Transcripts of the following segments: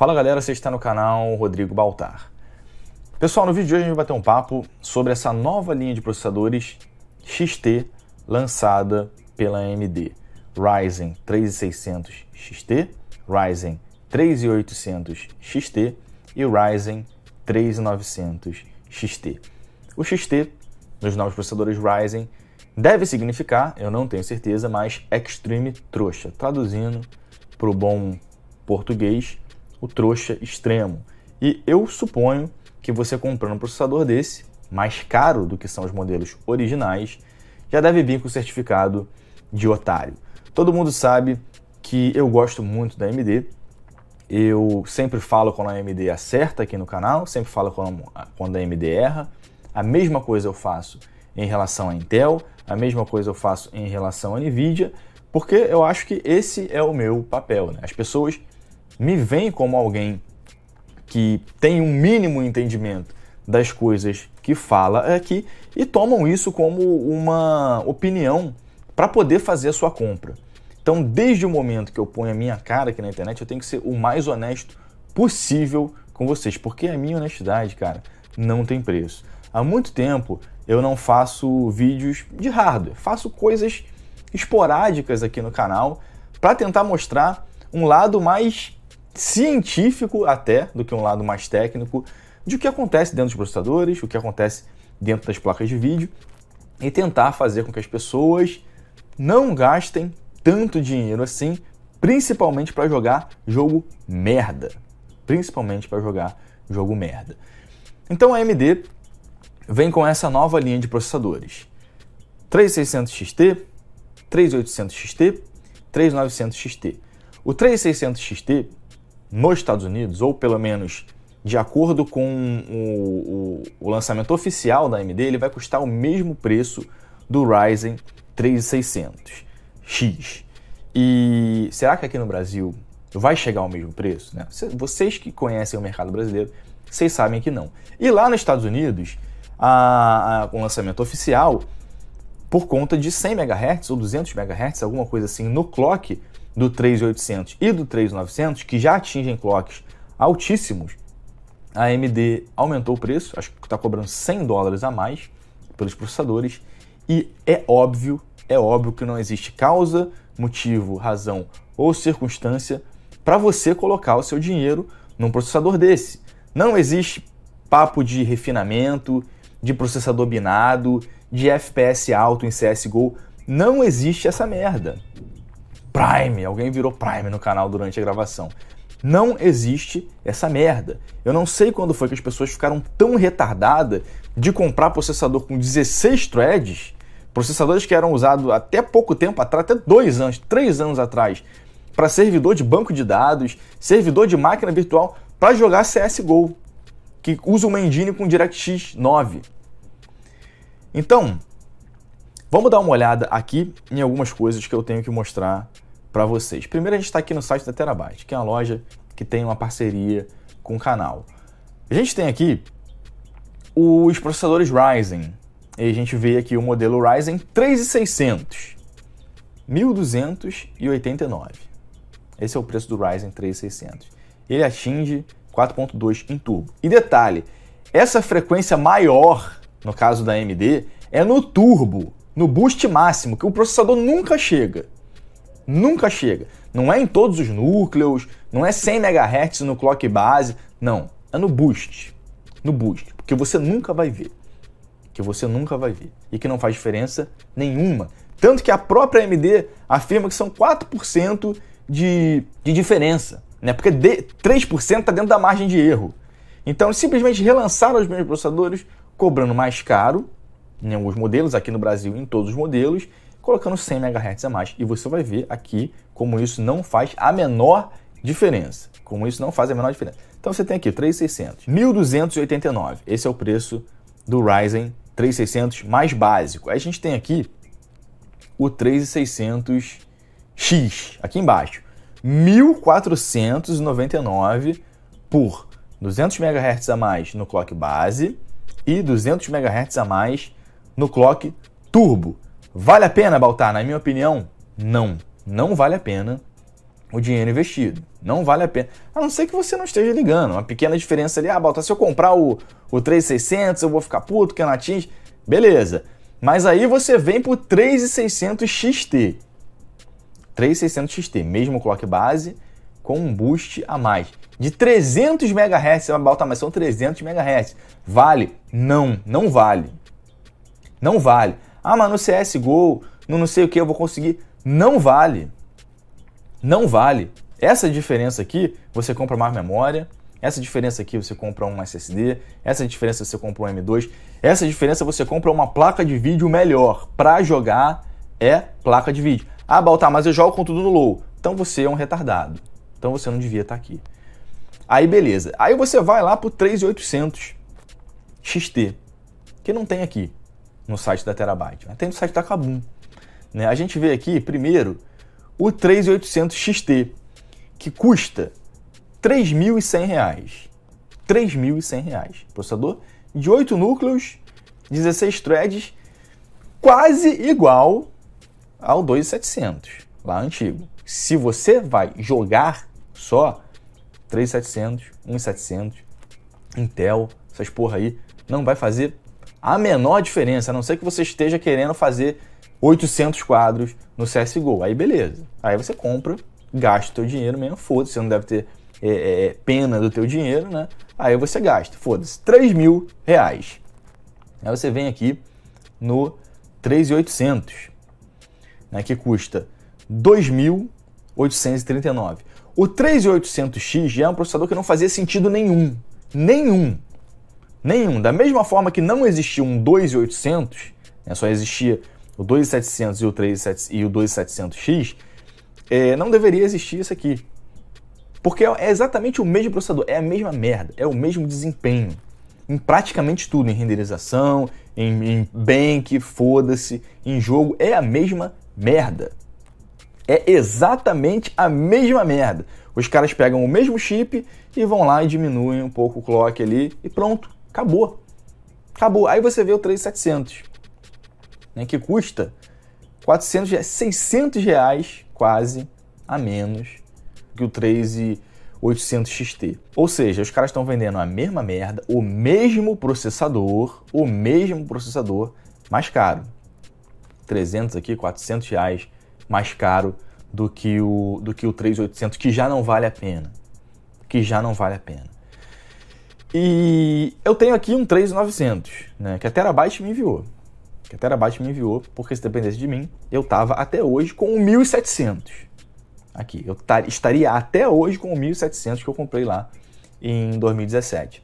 Fala galera, você está no canal Rodrigo Baltar. Pessoal, no vídeo de hoje a gente vai bater um papo sobre essa nova linha de processadores XT lançada pela AMD. Ryzen 3600 XT, Ryzen 3800 XT e Ryzen 3900 XT. O XT nos novos processadores Ryzen deve significar, eu não tenho certeza, mas Extreme Trouxa. Traduzindo para o bom português, o trouxa extremo. E eu suponho que você comprando um processador desse, mais caro do que são os modelos originais, já deve vir com o certificado de otário. Todo mundo sabe que eu gosto muito da AMD. Eu sempre falo quando a AMD acerta aqui no canal, sempre falo quando a AMD erra. A mesma coisa eu faço em relação à Intel, a mesma coisa eu faço em relação à Nvidia, porque eu acho que esse é o meu papel. Né? As pessoas me veem como alguém que tem um mínimo entendimento das coisas que fala aqui e tomam isso como uma opinião para poder fazer a sua compra. Então, desde o momento que eu ponho a minha cara aqui na internet, eu tenho que ser o mais honesto possível com vocês, porque a minha honestidade, cara, não tem preço. Há muito tempo eu não faço vídeos de hardware, faço coisas esporádicas aqui no canal para tentar mostrar um lado mais científico até, do que um lado mais técnico, de o que acontece dentro dos processadores, o que acontece dentro das placas de vídeo e tentar fazer com que as pessoas não gastem tanto dinheiro assim, principalmente para jogar jogo merda. Principalmente para jogar jogo merda. Então a AMD vem com essa nova linha de processadores: 3600 XT, 3800 XT, 3900 XT. O 3600 XT nos Estados Unidos, ou pelo menos de acordo com o, o, o lançamento oficial da AMD, ele vai custar o mesmo preço do Ryzen 3600X. E será que aqui no Brasil vai chegar ao mesmo preço? Né? Vocês que conhecem o mercado brasileiro, vocês sabem que não. E lá nos Estados Unidos, a, a, o lançamento oficial, por conta de 100 MHz ou 200 MHz, alguma coisa assim, no clock, do 3800 e do 3900, que já atingem clocks altíssimos, a AMD aumentou o preço, acho que está cobrando 100 dólares a mais pelos processadores, e é óbvio, é óbvio que não existe causa, motivo, razão ou circunstância para você colocar o seu dinheiro num processador desse. Não existe papo de refinamento, de processador binado, de FPS alto em CSGO. Não existe essa merda. Prime, alguém virou Prime no canal durante a gravação. Não existe essa merda. Eu não sei quando foi que as pessoas ficaram tão retardadas de comprar processador com 16 threads, processadores que eram usados até pouco tempo atrás, até dois anos, três anos atrás, para servidor de banco de dados, servidor de máquina virtual, para jogar CSGO, que usa uma engine com DirectX 9. Então, vamos dar uma olhada aqui em algumas coisas que eu tenho que mostrar para vocês. Primeiro, a gente está aqui no site da Terabyte, que é uma loja que tem uma parceria com o canal. A gente tem aqui os processadores Ryzen. E a gente vê aqui o modelo Ryzen 3600. 1289. Esse é o preço do Ryzen 3600. Ele atinge 4.2 em turbo. E detalhe, essa frequência maior, no caso da AMD, é no turbo, no boost máximo, que o processador nunca chega. Nunca chega. Não é em todos os núcleos, não é 100 MHz no clock base, não. É no boost. No boost, porque você nunca vai ver. Que você nunca vai ver e que não faz diferença nenhuma. Tanto que a própria AMD afirma que são 4% de, de diferença, né? Porque de, 3% está dentro da margem de erro. Então, simplesmente relançaram os mesmos processadores, cobrando mais caro em né? alguns modelos, aqui no Brasil em todos os modelos, colocando 100 MHz a mais. E você vai ver aqui como isso não faz a menor diferença. Como isso não faz a menor diferença. Então você tem aqui 3600, 1289. Esse é o preço do Ryzen 3600 mais básico. Aí a gente tem aqui o 3600X aqui embaixo. 1499 por 200 MHz a mais no clock base e 200 MHz a mais no clock turbo. Vale a pena, Baltar? Na minha opinião, não. Não vale a pena o dinheiro investido. Não vale a pena. A não ser que você não esteja ligando. Uma pequena diferença ali. Ah, Baltar, se eu comprar o, o 3600, eu vou ficar puto que não atinge. Beleza. Mas aí você vem por 3600 XT. 3600 XT, mesmo clock base, com um boost a mais. De 300 MHz, você vai botar, mas são 300 MHz. Vale? Não, não vale. Não vale. Ah, mas no CSGO, no não sei o que eu vou conseguir. Não vale. Não vale. Essa diferença aqui, você compra mais memória. Essa diferença aqui, você compra um SSD. Essa diferença, você compra um M2. Essa diferença, você compra uma placa de vídeo melhor. Para jogar, é placa de vídeo. Ah, Baltar, mas eu jogo com tudo no low. Então você é um retardado. Então você não devia estar tá aqui. Aí beleza. Aí você vai lá pro 3800 XT, que não tem aqui no site da Terabyte, mas né? tem no site da Kabum. Né? A gente vê aqui, primeiro, o 3800 XT, que custa R$ 3.100. R$ 3.100. Processador de 8 núcleos, 16 threads, quase igual ao 2700, lá antigo. Se você vai jogar só 3700, 1700, Intel, essas porra aí, não vai fazer a menor diferença, a não ser que você esteja querendo fazer 800 quadros no CSGO. Aí beleza. Aí você compra, gasta o teu dinheiro mesmo, foda-se, você não deve ter é, é, é pena do teu dinheiro, né? Aí você gasta, foda-se, 3 mil reais. Aí você vem aqui no 3,800, né, que custa 2.839. O 3,800X já é um processador que não fazia sentido nenhum, nenhum. Nenhum. Da mesma forma que não existia um 2,800, né, só existia o 2,700 e o 3,700 e o 2,700X, é, não deveria existir isso aqui. Porque é exatamente o mesmo processador, é a mesma merda, é o mesmo desempenho. Em praticamente tudo, em renderização, em, em bank, foda-se, em jogo, é a mesma merda. É exatamente a mesma merda. Os caras pegam o mesmo chip e vão lá e diminuem um pouco o clock ali e pronto. Acabou. Acabou. Aí você vê o 3700, né, que custa 400 600 reais quase a menos que o 3800 XT. Ou seja, os caras estão vendendo a mesma merda, o mesmo processador, o mesmo processador mais caro. 300 aqui, 400 reais mais caro do que o do que o 3800 que já não vale a pena, que já não vale a pena. E eu tenho aqui um 3900, né, que a Terabyte me enviou. Que a Terabyte me enviou, porque se dependesse de mim, eu tava até hoje com o 1700. Aqui, eu tar, estaria até hoje com o 1700 que eu comprei lá em 2017.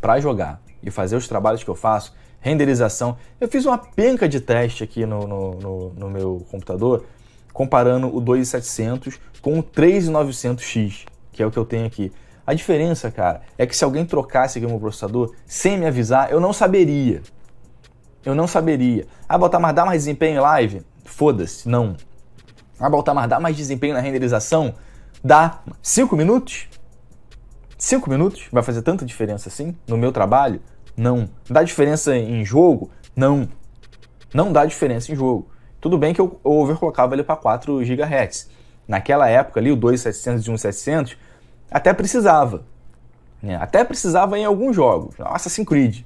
Para jogar e fazer os trabalhos que eu faço, renderização, eu fiz uma penca de teste aqui no, no, no, no meu computador, comparando o 2700 com o 3900X, que é o que eu tenho aqui. A diferença, cara, é que se alguém trocasse aqui o meu processador sem me avisar, eu não saberia. Eu não saberia. Ah, botar mais, dá mais desempenho em live? Foda-se, não. Ah, botar mais, dá mais desempenho na renderização? Dá. Cinco minutos? Cinco minutos? Vai fazer tanta diferença assim no meu trabalho? Não. Dá diferença em jogo? Não. Não dá diferença em jogo. Tudo bem que eu overclockava ele para 4 GHz. Naquela época ali, o 2700 e 1700 até precisava. Né? Até precisava em alguns jogos. Assassin's Creed.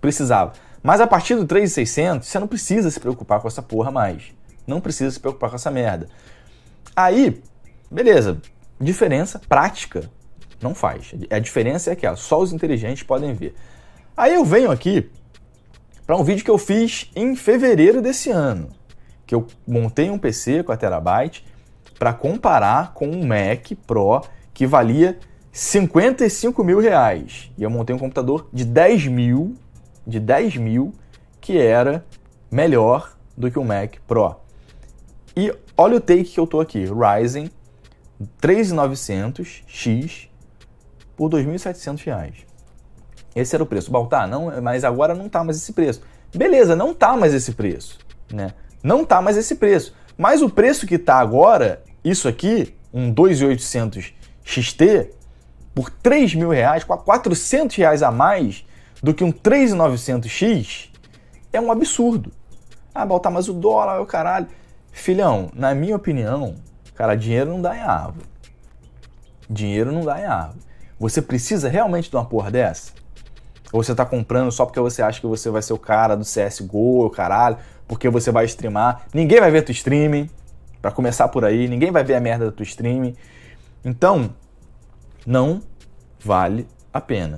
Precisava. Mas a partir do 3600, você não precisa se preocupar com essa porra mais. Não precisa se preocupar com essa merda. Aí, beleza. Diferença prática não faz. A diferença é que só os inteligentes podem ver. Aí eu venho aqui para um vídeo que eu fiz em fevereiro desse ano, que eu montei um PC com a Terabyte para comparar com um Mac Pro que valia 55 mil reais. E eu montei um computador de 10 mil, de 10 mil, que era melhor do que o Mac Pro. E olha o take que eu tô aqui, Ryzen 3900X por 2.700 reais. Esse era o preço. Bom, tá, não, mas agora não tá mais esse preço. Beleza, não tá mais esse preço, né? Não tá mais esse preço. Mas o preço que tá agora, isso aqui, um 2.800 XT por 3 mil reais, com 400 reais a mais do que um 3900X, é um absurdo. Ah, Baltar, mas o dólar, o caralho. Filhão, na minha opinião, cara, dinheiro não dá em árvore. Dinheiro não dá em árvore. Você precisa realmente de uma porra dessa? Ou você tá comprando só porque você acha que você vai ser o cara do CSGO, caralho, porque você vai streamar. Ninguém vai ver tu streaming, para começar por aí, ninguém vai ver a merda do tu streaming. Então, não vale a pena.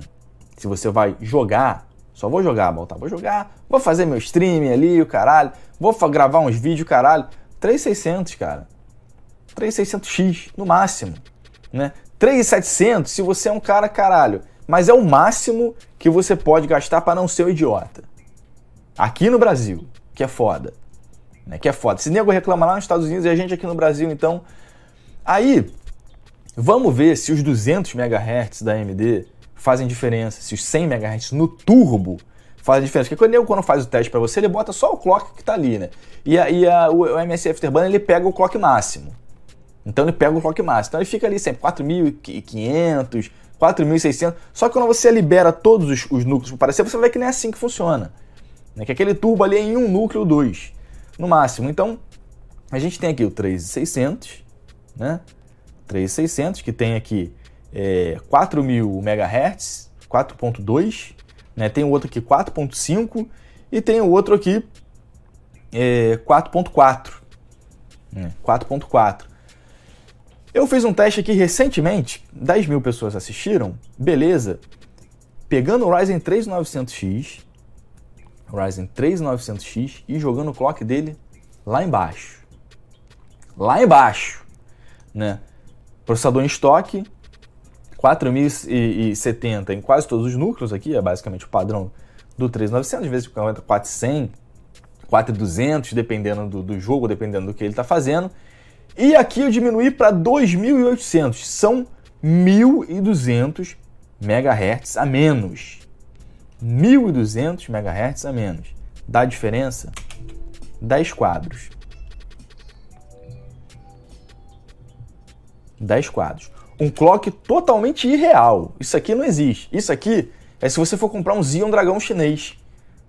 Se você vai jogar, só vou jogar, voltar, vou jogar, vou fazer meu streaming ali, o caralho, vou gravar uns vídeos, caralho. 3600, cara. 3600x no máximo, né? 3700 se você é um cara caralho, mas é o máximo que você pode gastar para não ser um idiota. Aqui no Brasil, que é foda. Né? Que é foda. Se nego reclama lá nos Estados Unidos e a gente aqui no Brasil, então. Aí, Vamos ver se os 200 MHz da AMD fazem diferença, se os 100 MHz no turbo fazem diferença. Porque quando, quando faz o teste para você, ele bota só o clock que está ali, né? E, a, e a, o, o MSI Afterburn, ele pega o clock máximo. Então ele pega o clock máximo. Então ele fica ali sempre 4.500, 4.600. Só que quando você libera todos os, os núcleos para aparecer, você ver que nem é assim que funciona. Né? Que aquele turbo ali é em um núcleo, dois, no máximo. Então, a gente tem aqui o 3600, né? 3600, que tem aqui é, 4000 MHz, 4.2, né? tem o outro aqui 4.5 e tem o outro aqui é, 4.4. Né? 4.4. Eu fiz um teste aqui recentemente, 10 mil pessoas assistiram, beleza. Pegando o Ryzen 3900X, Ryzen 3900X e jogando o clock dele lá embaixo. Lá embaixo, né? Processador em estoque, 4070 em quase todos os núcleos aqui, é basicamente o padrão do 3900, às vezes 4100, 4200, dependendo do, do jogo, dependendo do que ele está fazendo. E aqui eu diminuí para 2800, são 1200 MHz a menos. 1200 MHz a menos. Dá diferença? 10 quadros. 10 quadros. Um clock totalmente irreal. Isso aqui não existe. Isso aqui é se você for comprar um Xeon Dragão chinês,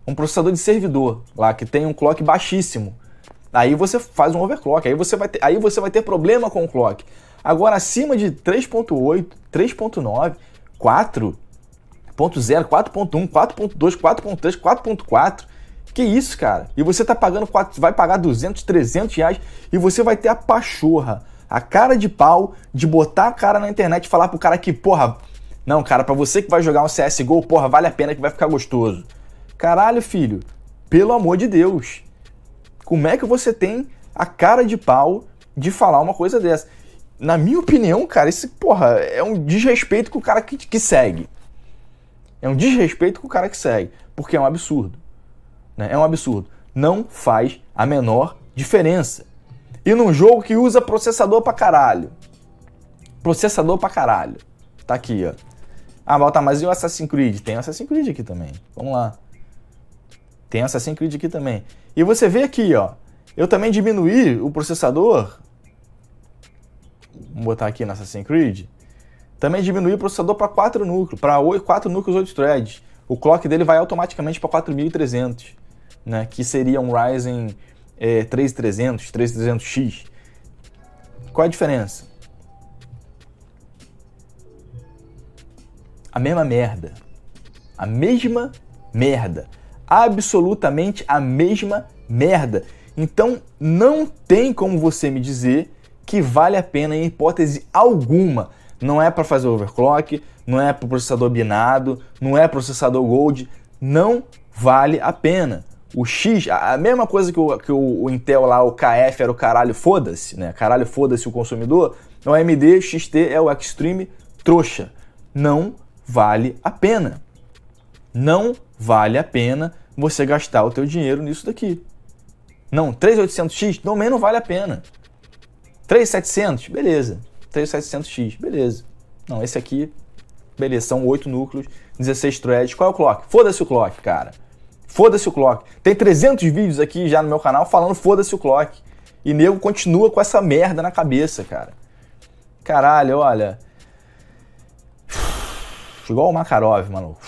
um processador de servidor lá que tem um clock baixíssimo. Aí você faz um overclock, aí você vai ter, aí você vai ter problema com o clock. Agora acima de 3.8, 3.9, 4.0, 4.1, 4.2, 4.3, 4.4. Que isso, cara? E você tá pagando 4, vai pagar 200, 300 reais e você vai ter a pachorra a cara de pau de botar a cara na internet e falar pro cara que, porra, não, cara, para você que vai jogar um CSGO, porra, vale a pena que vai ficar gostoso. Caralho, filho, pelo amor de Deus. Como é que você tem a cara de pau de falar uma coisa dessa? Na minha opinião, cara, esse, porra, é um desrespeito com o cara que, que segue. É um desrespeito com o cara que segue, porque é um absurdo. Né? É um absurdo. Não faz a menor diferença. E num jogo que usa processador pra caralho. Processador pra caralho. Tá aqui, ó. Ah, volta tá, mas e o Assassin's Creed? Tem Assassin's Creed aqui também. Vamos lá. Tem Assassin's Creed aqui também. E você vê aqui, ó. Eu também diminuí o processador. Vamos botar aqui no Assassin's Creed. Também diminuí o processador para 4 núcleos, para 4 núcleos 8 threads. O clock dele vai automaticamente para 4300, né, que seria um Ryzen é, 3300, 3300X. Qual a diferença? A mesma merda. A mesma merda. Absolutamente a mesma merda. Então não tem como você me dizer que vale a pena em hipótese alguma. Não é para fazer overclock, não é para processador binado, não é processador gold, não vale a pena. O X, a mesma coisa que o, que o, o Intel lá, o KF era o caralho foda-se, né? Caralho foda-se o consumidor. O AMD XT é o Extreme trouxa. Não vale a pena. Não vale a pena você gastar o teu dinheiro nisso daqui. Não, 3800X também não vale a pena. 3700, beleza. 3700X, beleza. Não, esse aqui, beleza, são 8 núcleos, 16 threads. Qual é o clock? Foda-se o clock, cara. Foda-se o clock. Tem 300 vídeos aqui já no meu canal falando foda-se o clock. E nego continua com essa merda na cabeça, cara. Caralho, olha. Igual o Makarov, maluco.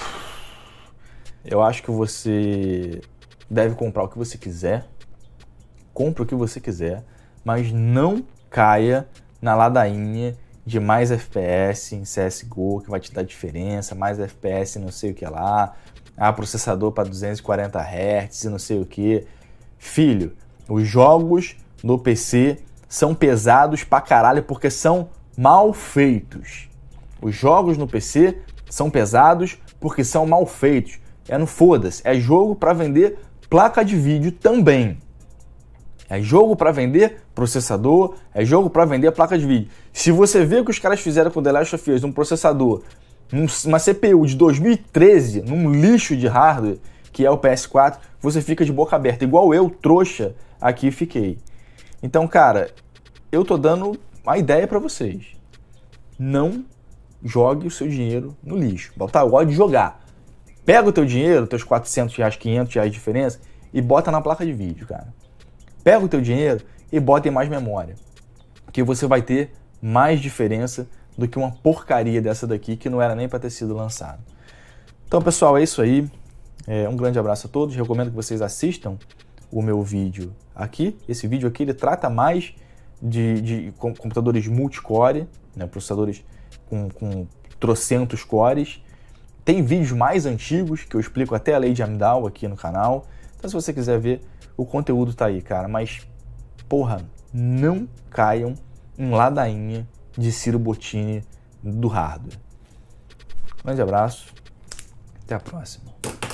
Eu acho que você deve comprar o que você quiser. Compre o que você quiser, mas não caia na ladainha de mais FPS em CSGO, que vai te dar diferença, mais FPS não sei o que lá, ah, processador para 240 Hz e não sei o que. Filho, os jogos no PC são pesados pra caralho porque são mal feitos. Os jogos no PC são pesados porque são mal feitos. É no foda-se, é jogo para vender placa de vídeo também. É jogo para vender processador, é jogo para vender placa de vídeo. Se você vê o que os caras fizeram com o The Last of Us, um processador, uma CPU de 2013, num lixo de hardware, que é o PS4, você fica de boca aberta, igual eu, trouxa, aqui fiquei. Então, cara, eu tô dando uma ideia para vocês. Não jogue o seu dinheiro no lixo. Bota, eu gosto de jogar. Pega o teu dinheiro, teus 400 reais, 500 reais de diferença, e bota na placa de vídeo, cara. Pega o teu dinheiro e bota em mais memória, que você vai ter mais diferença do que uma porcaria dessa daqui que não era nem para ter sido lançada. Então, pessoal, é isso aí. É, um grande abraço a todos. Recomendo que vocês assistam o meu vídeo aqui. Esse vídeo aqui ele trata mais de, de computadores multicore, né, processadores com, com trocentos cores. Tem vídeos mais antigos que eu explico até a lei de Amdahl aqui no canal. Então, se você quiser ver, o conteúdo tá aí, cara. Mas, porra, não caiam em ladainha de Ciro Bottini do hardware. Um grande abraço, até a próxima.